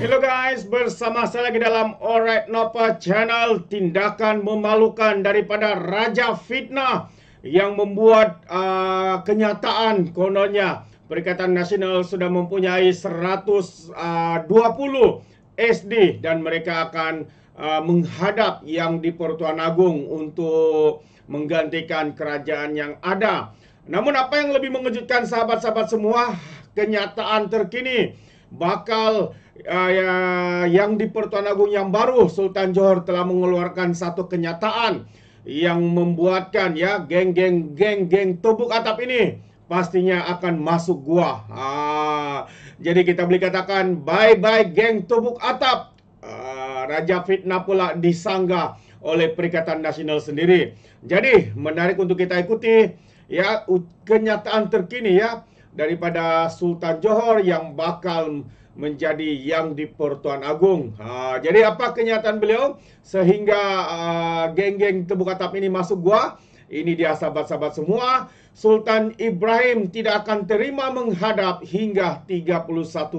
Hello guys, bersama saya lagi dalam Alright Nova Channel Tindakan memalukan daripada Raja Fitnah Yang membuat uh, kenyataan kononnya Perikatan Nasional sudah mempunyai 120 uh, SD Dan mereka akan uh, menghadap yang di Pertuan Agung Untuk menggantikan kerajaan yang ada Namun apa yang lebih mengejutkan sahabat-sahabat semua Kenyataan terkini bakal uh, ya, yang di Pertuan Agung yang baru Sultan Johor telah mengeluarkan satu kenyataan yang membuatkan ya geng-geng geng-geng tubuk atap ini pastinya akan masuk gua. Ah, jadi kita boleh katakan bye-bye geng tubuk atap. Ah, Raja fitnah pula disanggah oleh Perikatan Nasional sendiri. Jadi menarik untuk kita ikuti ya kenyataan terkini ya daripada Sultan Johor yang bakal menjadi yang di Pertuan Agung. Ha, jadi apa kenyataan beliau sehingga uh, geng-geng terbuka tap ini masuk gua? Ini dia sahabat-sahabat semua. Sultan Ibrahim tidak akan terima menghadap hingga 31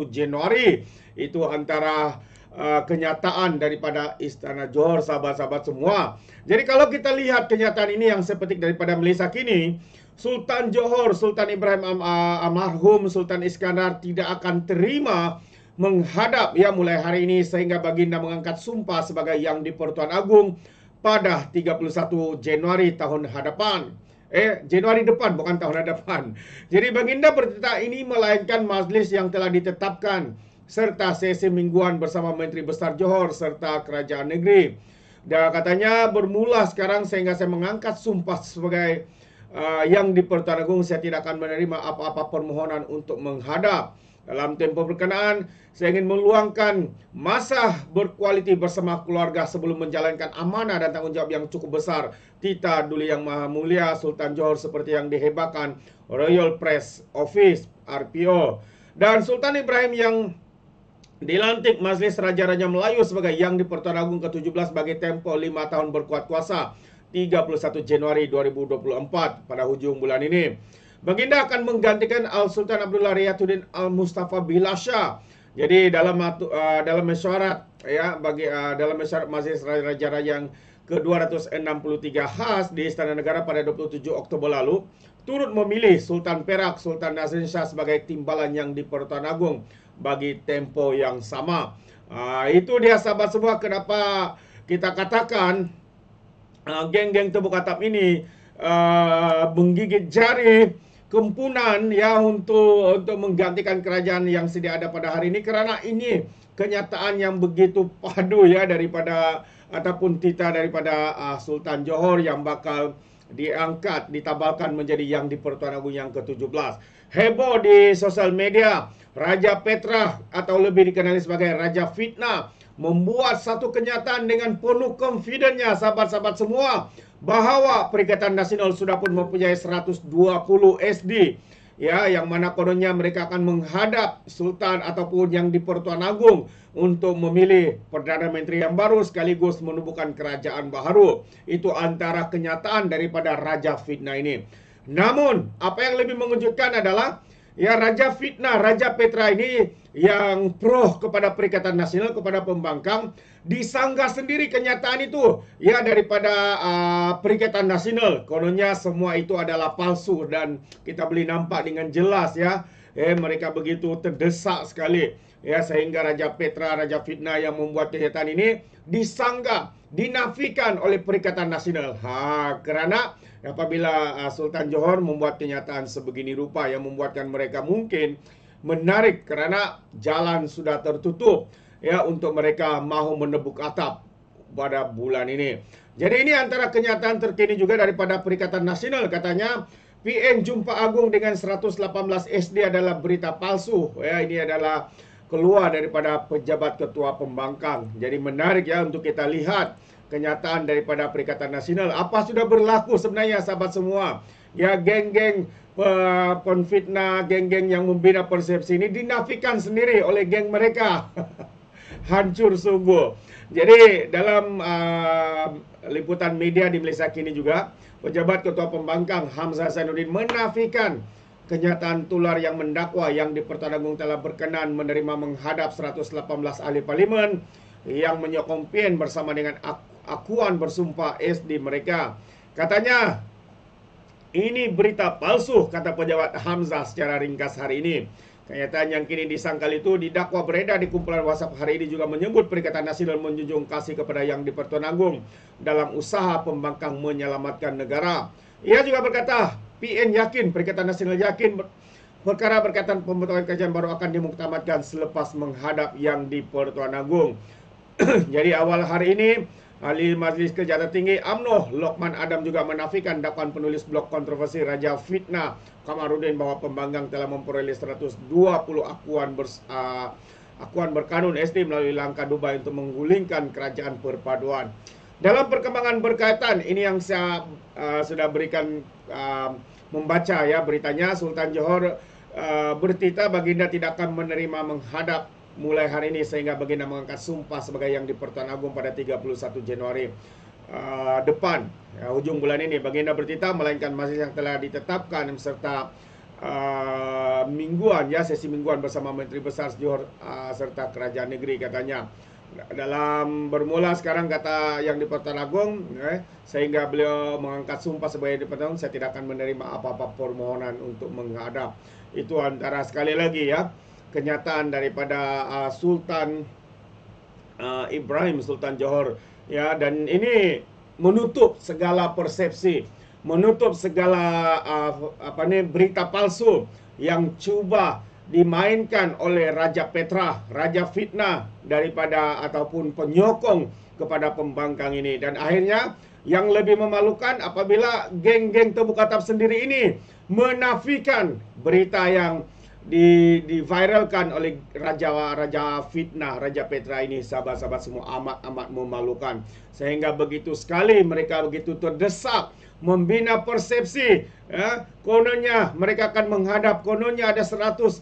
Januari. Itu antara uh, kenyataan daripada Istana Johor sahabat-sahabat semua. Jadi kalau kita lihat kenyataan ini yang saya petik daripada Melisa kini, Sultan Johor, Sultan Ibrahim Amarhum, Sultan Iskandar tidak akan terima menghadap ya mulai hari ini sehingga baginda mengangkat sumpah sebagai Yang di-Pertuan Agung pada 31 Januari tahun hadapan. Eh, Januari depan bukan tahun hadapan. Jadi baginda bercerita ini melainkan majlis yang telah ditetapkan serta sesi mingguan bersama Menteri Besar Johor serta Kerajaan Negeri. Dan katanya bermula sekarang sehingga saya mengangkat sumpah sebagai uh, yang dipertanggung saya tidak akan menerima apa-apa permohonan untuk menghadap dalam tempoh berkenaan saya ingin meluangkan masa berkualiti bersama keluarga sebelum menjalankan amanah dan tanggungjawab yang cukup besar Tita Duli Yang Maha Mulia Sultan Johor seperti yang dihebakan Royal Press Office RPO dan Sultan Ibrahim yang dilantik Majlis Raja-Raja Melayu sebagai yang dipertanggung ke-17 bagi tempoh 5 tahun berkuat kuasa. 31 Januari 2024 pada hujung bulan ini. Baginda akan menggantikan Al Sultan Abdullah Riyatuddin Al Mustafa Bilasha. Jadi dalam uh, dalam mesyuarat ya bagi uh, dalam mesyuarat Majlis Raja-Raja yang ke-263 khas di Istana Negara pada 27 Oktober lalu turut memilih Sultan Perak Sultan Nazrin Shah sebagai timbalan yang di Pertuan Agong bagi tempo yang sama. Uh, itu dia sahabat semua kenapa kita katakan Ah, geng-geng tubuh atap ini uh, menggigit jari kempunan ya untuk untuk menggantikan kerajaan yang sedia ada pada hari ini kerana ini kenyataan yang begitu padu ya daripada ataupun tita daripada uh, Sultan Johor yang bakal diangkat ditabalkan menjadi yang di Pertuan Agung yang ke-17. Heboh di sosial media Raja Petra atau lebih dikenali sebagai Raja Fitnah membuat satu kenyataan dengan penuh confidentnya sahabat-sahabat semua bahwa Perikatan Nasional sudah pun mempunyai 120 SD ya yang mana kononnya mereka akan menghadap sultan ataupun yang di Pertuan Agung untuk memilih perdana menteri yang baru sekaligus menubuhkan kerajaan baru. Itu antara kenyataan daripada raja fitnah ini. Namun, apa yang lebih mengejutkan adalah Ya Raja Fitnah, Raja Petra ini yang pro kepada Perikatan Nasional, kepada pembangkang, disanggah sendiri kenyataan itu. Ya, daripada uh, Perikatan Nasional, kononnya semua itu adalah palsu dan kita boleh nampak dengan jelas ya. Eh, mereka begitu terdesak sekali ya sehingga raja Petra raja fitnah yang membuat kejahatan ini disangga dinafikan oleh Perikatan Nasional. Ha kerana apabila uh, Sultan Johor membuat kenyataan sebegini rupa yang membuatkan mereka mungkin menarik kerana jalan sudah tertutup ya untuk mereka mahu menebuk atap pada bulan ini. Jadi ini antara kenyataan terkini juga daripada Perikatan Nasional katanya PN Jumpa Agung dengan 118 SD adalah berita palsu. Ya ini adalah keluar daripada pejabat ketua pembangkang. Jadi menarik ya untuk kita lihat kenyataan daripada Perikatan Nasional. Apa sudah berlaku sebenarnya sahabat semua? Ya geng-geng uh, penfitnah, geng-geng yang membina persepsi ini dinafikan sendiri oleh geng mereka. Hancur sungguh. Jadi dalam uh, liputan media di Malaysia kini juga, pejabat Ketua Pembangkang Hamzah Zainuddin menafikan kenyataan tular yang mendakwa yang dipertanggung telah berkenan menerima menghadap 118 ahli parlimen yang menyokong PN bersama dengan akuan bersumpah SD mereka. Katanya, ini berita palsu, kata pejabat Hamzah secara ringkas hari ini. Kenyataan yang kini disangkal itu didakwa beredar di kumpulan WhatsApp hari ini juga menyebut Perikatan Nasional menjunjung kasih kepada yang dipertuan agung dalam usaha pembangkang menyelamatkan negara. Ia juga berkata, PN yakin, Perikatan Nasional yakin perkara berkaitan pembentukan kerajaan baru akan dimuktamadkan selepas menghadap yang di Pertuan Agong. Jadi awal hari ini, Ahli Majlis Kerja Tinggi UMNO Lokman Adam juga menafikan dakwaan penulis blog kontroversi Raja Fitnah Kamarudin bahawa pembanggang telah memperoleh 120 akuan bers, uh, akuan berkanun SD melalui langkah Dubai untuk menggulingkan kerajaan perpaduan. Dalam perkembangan berkaitan ini yang saya uh, sudah berikan uh, membaca ya beritanya Sultan Johor uh, bertita baginda tidak akan menerima menghadap mulai hari ini sehingga baginda mengangkat sumpah sebagai yang di Pertuan agung pada 31 Januari uh, depan ya, ujung bulan ini baginda bertita melainkan masih yang telah ditetapkan serta Uh, mingguan ya sesi mingguan bersama Menteri Besar Johor uh, serta Kerajaan Negeri katanya dalam bermula sekarang kata yang di Pertan Agung eh, sehingga beliau mengangkat sumpah sebagai di Pertan Agung saya tidak akan menerima apa-apa permohonan untuk menghadap itu antara sekali lagi ya kenyataan daripada uh, Sultan uh, Ibrahim Sultan Johor ya dan ini menutup segala persepsi menutup segala uh, apa nih berita palsu yang cuba dimainkan oleh Raja Petra, Raja Fitnah daripada ataupun penyokong kepada pembangkang ini. Dan akhirnya yang lebih memalukan apabila geng-geng terbuka tap sendiri ini menafikan berita yang di diviralkan oleh raja raja fitnah raja Petra ini sahabat-sahabat semua amat amat memalukan sehingga begitu sekali mereka begitu terdesak membina persepsi ya kononnya mereka akan menghadap kononya ada 118 uh,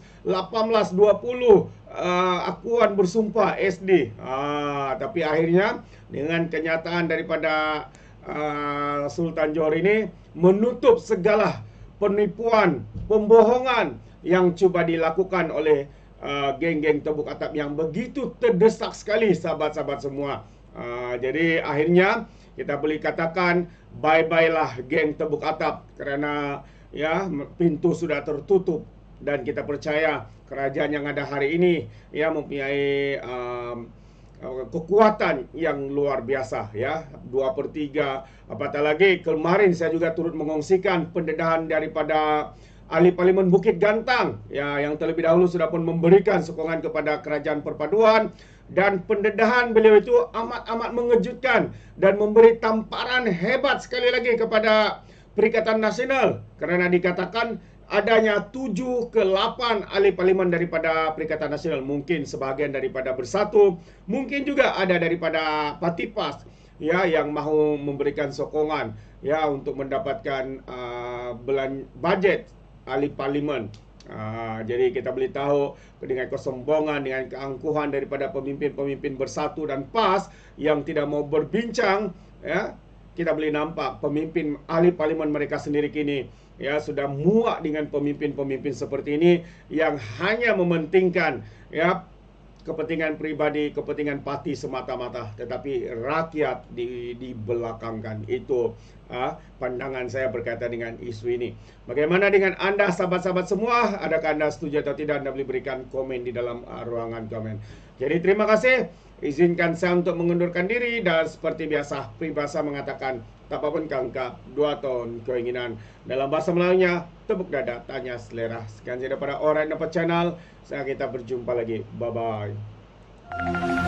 eh, akuan bersumpah SD ah ha, tapi akhirnya dengan kenyataan daripada uh, Sultan Johor ini menutup segala penipuan, pembohongan yang cuba dilakukan oleh uh, geng-geng tebuk atap yang begitu terdesak sekali sahabat-sahabat semua. Uh, jadi akhirnya kita boleh katakan bye-bye lah geng tebuk atap kerana ya pintu sudah tertutup dan kita percaya kerajaan yang ada hari ini ya mempunyai uh, kekuatan yang luar biasa ya dua per 3 apatah lagi kemarin saya juga turut mengongsikan pendedahan daripada ahli parlimen Bukit Gantang ya yang terlebih dahulu sudah pun memberikan sokongan kepada kerajaan perpaduan dan pendedahan beliau itu amat-amat mengejutkan dan memberi tamparan hebat sekali lagi kepada Perikatan Nasional kerana dikatakan adanya tujuh ke lapan ahli parlimen daripada Perikatan Nasional. Mungkin sebahagian daripada Bersatu. Mungkin juga ada daripada Parti PAS ya, yang mahu memberikan sokongan ya untuk mendapatkan uh, belan budget ahli parlimen. Uh, jadi kita boleh tahu dengan kesombongan, dengan keangkuhan daripada pemimpin-pemimpin bersatu dan PAS yang tidak mau berbincang ya, kita boleh nampak pemimpin ahli parlimen mereka sendiri kini ya sudah muak dengan pemimpin-pemimpin seperti ini yang hanya mementingkan ya kepentingan pribadi, kepentingan parti semata-mata tetapi rakyat di di belakangkan itu ah, pandangan saya berkaitan dengan isu ini. Bagaimana dengan anda sahabat-sahabat semua? Adakah anda setuju atau tidak? Anda boleh berikan komen di dalam uh, ruangan komen. Jadi terima kasih. Izinkan saya untuk mengundurkan diri dan seperti biasa peribahasa mengatakan tak apa pun kangka dua tahun keinginan dalam bahasa Melayunya tepuk dada tanya selera sekian saja daripada orang dapat channel saya kita berjumpa lagi bye bye.